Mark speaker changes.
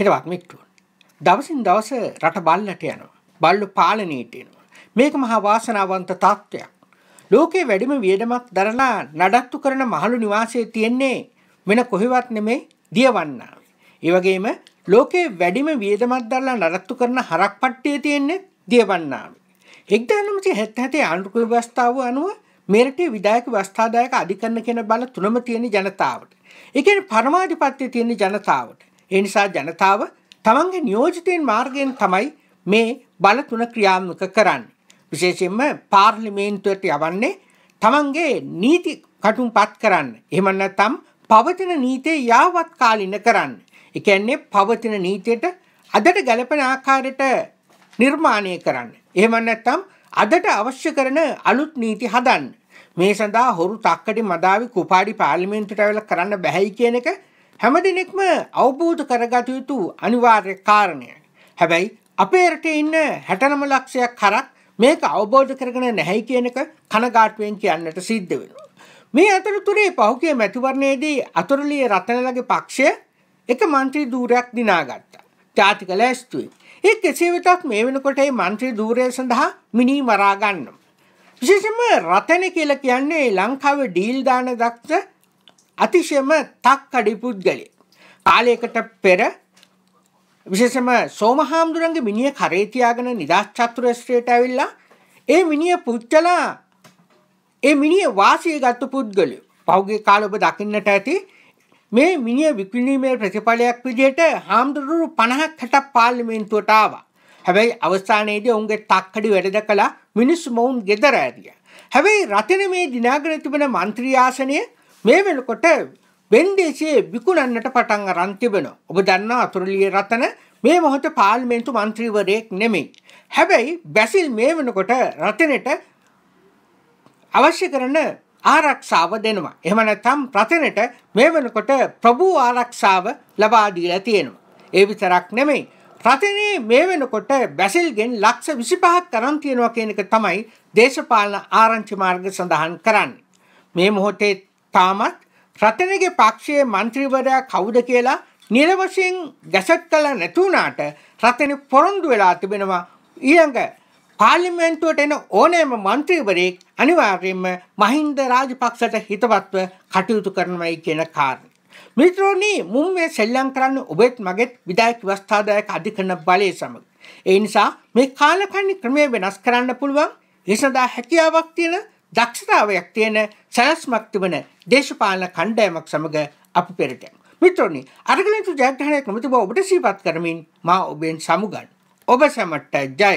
Speaker 1: හිටවත් මිට්ටුවන්. දවසින් දවස රට බල්ලට යනවා. බල්ලු පාලනීට එනවා. මේක මහා වාසනාවන්ත තත්ත්වයක්. ලෝකේ වැඩිම වියදමක් දරලා නඩත්තු කරන මහලු නිවාසයේ තියෙන්නේ වෙන කොහෙවත් නෙමේ දියවන්නාවේ. ඒ වගේම ලෝකේ වැඩිම වියදමක් දරලා නඩත්තු කරන හරක් පට්ටියේ තියෙන්නේ දියවන්නාවේ. 1977 ආණ්ඩුක ව්‍යවස්ථාව අනුව මෙරටේ විධායක ව්‍යවස්ථාදායක අධිකරණ කියන බල තුනම තියෙන ජනතාවට. ඒ කියන්නේ පරමාධිපත්‍යයේ තියෙන ජනතාවට. ඒ නිසා ජනතාව තමන්ගේ නියෝජිතයෙන් මාර්ගයෙන් තමයි මේ බල තුන ක්‍රියාත්මක කරන්නේ. විශේෂයෙන්ම පාර්ලිමේන්තුවට යවන්නේ තමන්ගේ නීති කටුම්පත් කරන්න. එහෙම නැත්නම් පවතින නීතිය යාවත් කාලින කරන්න. ඒ කියන්නේ පවතින නීතියට අදට ගැලපෙන ආකාරයට නිර්මාණය කරන්න. එහෙම නැත්නම් අදට අවශ්‍ය කරන අලුත් නීති හදන්න. මේ සඳහා හොරු තක්කඩි මදාවි කුපාඩි පාර්ලිමේන්තුවට ඇවිල්ලා කරන්න බැහැයි කියන එක හැමදිනෙක්ම අවබෝධ කරගත යුතු අනිවාර්ය කාරණය. හැබැයි අපේ රටේ ඉන්න 69 ලක්ෂයක් කරක් මේක අවබෝධ කරගෙන නැහැ කියන එක කනගාටුවෙන් කියන්නට සිද්ධ වෙනවා. මේ අතරතුරේ පහුගිය මැතිවරණයේදී අතුරුලිය රතනලගේ පක්ෂය එක മന്ത്രി ධූරයක් දිනාගත්තා. ජාතික ලැස්තුයි. ඒ කෙසේ වෙතත් මේ වෙනකොට මේ മന്ത്രി ධූරය සඳහා මිනී මරා ගන්නවා. විශේෂයෙන්ම රතන කියලා කියන්නේ ලංකාවේ ඩීල් දාන දක්ෂ අතිශයම තක්කඩි පුද්ගලෙක්. කාලයකට පෙර විශේෂම සෝම හාමුදුරන්ගේ මිනිිය කරේතියාගෙන නිදශ්චත්තුරස්ත්‍රයට ඇවිල්ලා ඒ මිනිිය පුච්චලා ඒ මිනිිය වාසය ගත්තු පුද්ගලයෝ පෞගේ කාලඔබ දකින්නට ඇති මේ මිනිිය විකිලීමේ ප්‍රතිඵලයක් විදියට හාමුදුරුරු පණහක් හට පාර්ලිමේන්තුවටාව. හැබැයි අවස්ථානයේදී ඔුන්ගේ තක්කඩි වැඩද කලා මිනිස් මොවුන් ගෙදර ඇදිය. හැබැයි රටන මේ දිනාගෙන තිබෙන මන්ත්‍රියාසනය මේ වෙනකොට වෙන්දේශයේ විකුණන්නට පටන් අරන් තිබෙනවා. ඔබ දන්නා අතුරුලිය රතන මේ මොහොත පාර්ලිමේන්තු මන්ත්‍රීවරයෙක් නෙමෙයි. හැබැයි බැසිල් මේ වෙනකොට රතනට අවශ්‍ය කරන ආරක්ෂාව දෙනවා. එහෙම නැත්නම් රතනට මේ වෙනකොට ප්‍රභූ ආරක්ෂාව ලබා දීලා තියෙනවා. ඒ විතරක් නෙමෙයි. රතනේ මේ වෙනකොට බැසිල්ගෙන් ලක්ෂ 25ක් තරම් තියෙනවා කියන එක තමයි දේශපාලන ආරංචි මාර්ග සඳහන් කරන්නේ. මේ මොහොතේ තාමත් රතනගේ පක්ෂයේ මන්ත්‍රීවරයා කවුද කියලා නිරවශයෙන් ගැසට් කළ නැතුනාට රතන පොරොන්දු වෙලා තිබෙනවා ඊළඟ පාර්ලිමේන්තුවට එන ඕනෑම මන්ත්‍රීවරයෙක් අනිවාර්යයෙන්ම මහින්ද රාජපක්ෂට හිතවත්ව කටයුතු කරනවයි කියන කාරණය. මිත්‍රෝනි මුම් මේ සෙල්ලම් කරන්න ඔබෙත් මගෙත් විදායක ව්‍යවස්ථාදායක අධිකරණ බලය සමග. ඒ නිසා මේ කාලකන්ණි ක්‍රමය වෙනස් කරන්න පුළුවන්. ඒ සඳහා හැකියාවක් තියෙන දක්ෂතාවයක් තියෙන සැලස්මක් තිබෙන දේශපාලන කණ්ඩායමක් සමග අපි පෙරට යමු. මිත්‍රෝනි, අරගලතු ජයග්‍රහණය කමිටුව ඔබට සිහිපත් කරමින් මා ඔබෙන් සමුගන්. ඔබ සැමට ජය.